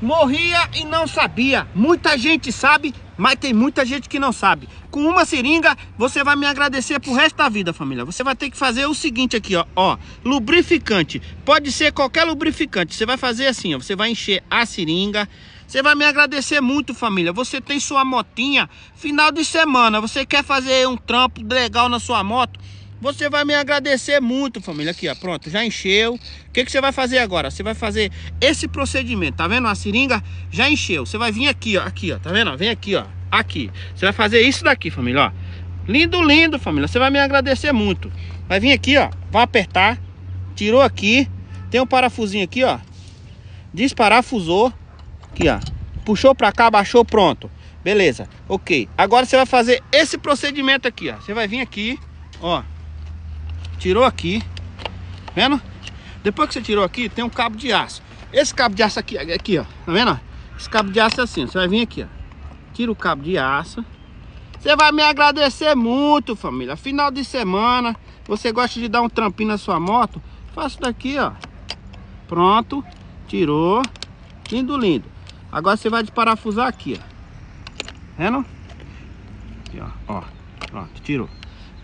Morria e não sabia. Muita gente sabe, mas tem muita gente que não sabe. Com uma seringa, você vai me agradecer pro resto da vida, família. Você vai ter que fazer o seguinte aqui, ó. ó lubrificante. Pode ser qualquer lubrificante. Você vai fazer assim, ó. Você vai encher a seringa. Você vai me agradecer muito, família. Você tem sua motinha. Final de semana, você quer fazer um trampo legal na sua moto? Você vai me agradecer muito, família. Aqui, ó, pronto, já encheu. O que, que você vai fazer agora? Você vai fazer esse procedimento, tá vendo? A seringa já encheu. Você vai vir aqui, ó, aqui, ó, tá vendo? Vem aqui, ó, aqui. Você vai fazer isso daqui, família, ó. Lindo, lindo, família. Você vai me agradecer muito. Vai vir aqui, ó, vai apertar. Tirou aqui. Tem um parafusinho aqui, ó. Desparafusou. Aqui, ó. Puxou pra cá, baixou, pronto. Beleza, ok. Agora você vai fazer esse procedimento aqui, ó. Você vai vir aqui, ó tirou aqui, vendo? Depois que você tirou aqui, tem um cabo de aço. Esse cabo de aço aqui, aqui ó, tá vendo? Esse cabo de aço é assim, você vai vir aqui, ó. Tira o cabo de aço. Você vai me agradecer muito, família. Final de semana, você gosta de dar um trampinho na sua moto? Faça daqui, ó. Pronto, tirou. Lindo, lindo. Agora você vai desparafusar aqui, ó. Vendo? Aqui, ó. Ó, pronto, tirou.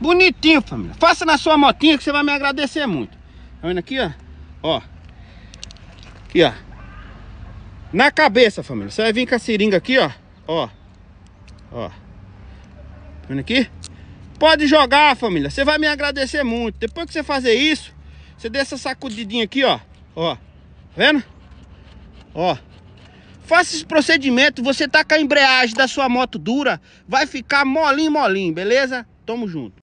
Bonitinho, família. Faça na sua motinha que você vai me agradecer muito. Tá vendo aqui, ó? Ó. Aqui, ó. Na cabeça, família. Você vai vir com a seringa aqui, ó. Ó. Ó. Tá vendo aqui? Pode jogar, família. Você vai me agradecer muito. Depois que você fazer isso, você dê essa sacudidinha aqui, ó. Ó. Tá vendo? Ó. Faça esse procedimento. Você tá com a embreagem da sua moto dura. Vai ficar molinho, molinho, beleza? Tamo junto.